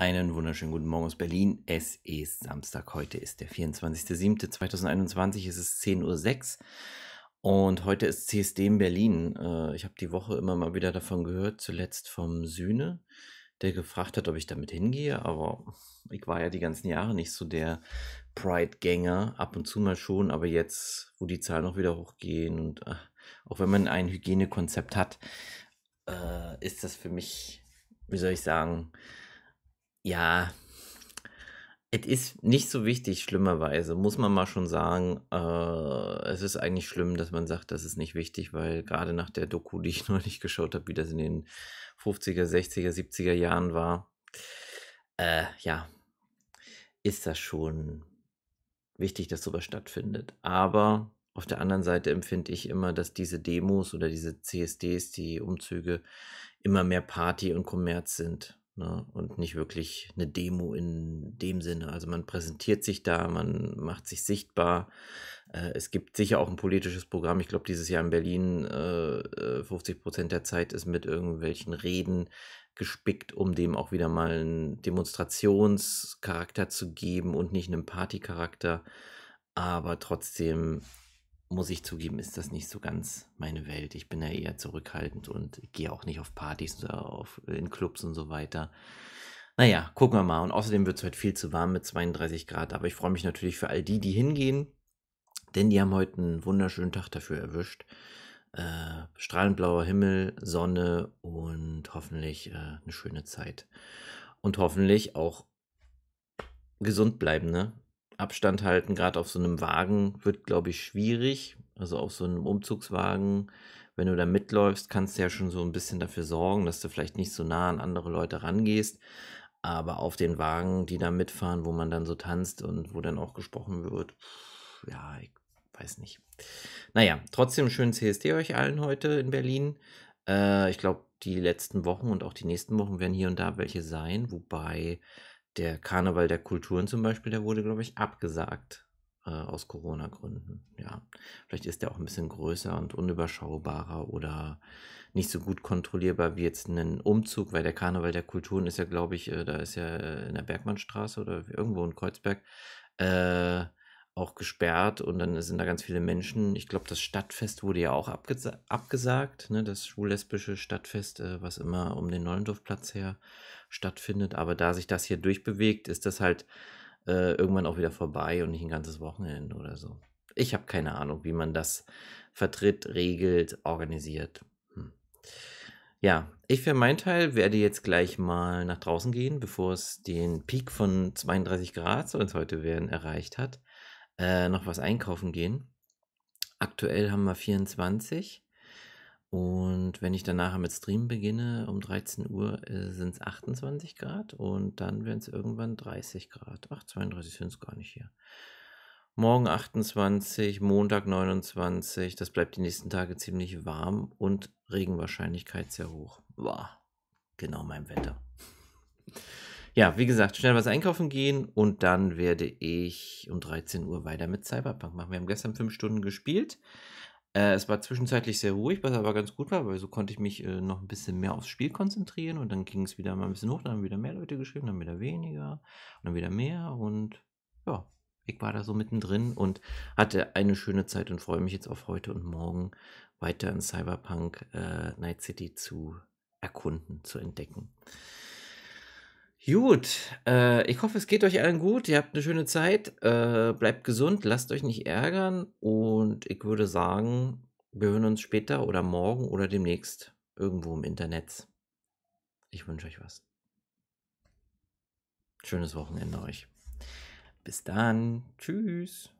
Einen wunderschönen guten Morgen aus Berlin. Es ist Samstag. Heute ist der 24.07.2021. Es ist 10.06 Uhr. Und heute ist CSD in Berlin. Äh, ich habe die Woche immer mal wieder davon gehört, zuletzt vom Sühne, der gefragt hat, ob ich damit hingehe. Aber ich war ja die ganzen Jahre nicht so der Pride-Gänger. Ab und zu mal schon, aber jetzt, wo die Zahlen noch wieder hochgehen und äh, auch wenn man ein Hygienekonzept hat, äh, ist das für mich, wie soll ich sagen, ja, es ist nicht so wichtig, schlimmerweise, muss man mal schon sagen. Äh, es ist eigentlich schlimm, dass man sagt, das ist nicht wichtig, weil gerade nach der Doku, die ich neulich geschaut habe, wie das in den 50er, 60er, 70er Jahren war, äh, ja, ist das schon wichtig, dass sowas stattfindet. Aber auf der anderen Seite empfinde ich immer, dass diese Demos oder diese CSDs, die Umzüge, immer mehr Party und Kommerz sind. Ne? Und nicht wirklich eine Demo in dem Sinne. Also man präsentiert sich da, man macht sich sichtbar. Äh, es gibt sicher auch ein politisches Programm. Ich glaube, dieses Jahr in Berlin äh, 50 äh, Prozent der Zeit ist mit irgendwelchen Reden gespickt, um dem auch wieder mal einen Demonstrationscharakter zu geben und nicht einen Partycharakter. Aber trotzdem muss ich zugeben, ist das nicht so ganz meine Welt. Ich bin ja eher zurückhaltend und gehe auch nicht auf Partys oder auf, in Clubs und so weiter. Naja, gucken wir mal. Und außerdem wird es heute viel zu warm mit 32 Grad. Aber ich freue mich natürlich für all die, die hingehen, denn die haben heute einen wunderschönen Tag dafür erwischt. Äh, strahlend blauer Himmel, Sonne und hoffentlich äh, eine schöne Zeit. Und hoffentlich auch gesund bleiben, ne? Abstand halten, gerade auf so einem Wagen, wird, glaube ich, schwierig. Also auf so einem Umzugswagen, wenn du da mitläufst, kannst du ja schon so ein bisschen dafür sorgen, dass du vielleicht nicht so nah an andere Leute rangehst. Aber auf den Wagen, die da mitfahren, wo man dann so tanzt und wo dann auch gesprochen wird, ja, ich weiß nicht. Naja, trotzdem schönen CSD euch allen heute in Berlin. Äh, ich glaube, die letzten Wochen und auch die nächsten Wochen werden hier und da welche sein, wobei der Karneval der Kulturen zum Beispiel, der wurde, glaube ich, abgesagt äh, aus Corona-Gründen. Ja, vielleicht ist der auch ein bisschen größer und unüberschaubarer oder nicht so gut kontrollierbar wie jetzt ein Umzug, weil der Karneval der Kulturen ist ja, glaube ich, äh, da ist ja in der Bergmannstraße oder irgendwo in Kreuzberg Äh, auch gesperrt und dann sind da ganz viele Menschen. Ich glaube, das Stadtfest wurde ja auch abgesa abgesagt, ne? das schwul-lesbische Stadtfest, äh, was immer um den Neulendorfplatz her stattfindet. Aber da sich das hier durchbewegt, ist das halt äh, irgendwann auch wieder vorbei und nicht ein ganzes Wochenende oder so. Ich habe keine Ahnung, wie man das vertritt, regelt, organisiert. Hm. Ja, ich für meinen Teil werde jetzt gleich mal nach draußen gehen, bevor es den Peak von 32 Grad, so es heute werden, erreicht hat. Äh, noch was einkaufen gehen. Aktuell haben wir 24. Und wenn ich danach mit Stream beginne, um 13 Uhr, sind es 28 Grad und dann werden es irgendwann 30 Grad. Ach, 32 sind es gar nicht hier. Morgen 28, Montag 29. Das bleibt die nächsten Tage ziemlich warm und Regenwahrscheinlichkeit sehr hoch. Wow, genau mein Wetter. Ja, wie gesagt, schnell was einkaufen gehen und dann werde ich um 13 Uhr weiter mit Cyberpunk machen. Wir haben gestern fünf Stunden gespielt. Äh, es war zwischenzeitlich sehr ruhig, was aber ganz gut war, weil so konnte ich mich äh, noch ein bisschen mehr aufs Spiel konzentrieren und dann ging es wieder mal ein bisschen hoch, dann haben wieder mehr Leute geschrieben, dann wieder weniger und dann wieder mehr und ja, ich war da so mittendrin und hatte eine schöne Zeit und freue mich jetzt auf heute und morgen weiter in Cyberpunk äh, Night City zu erkunden, zu entdecken. Gut, äh, ich hoffe, es geht euch allen gut. Ihr habt eine schöne Zeit. Äh, bleibt gesund, lasst euch nicht ärgern. Und ich würde sagen, wir hören uns später oder morgen oder demnächst irgendwo im Internet. Ich wünsche euch was. Schönes Wochenende euch. Bis dann. Tschüss.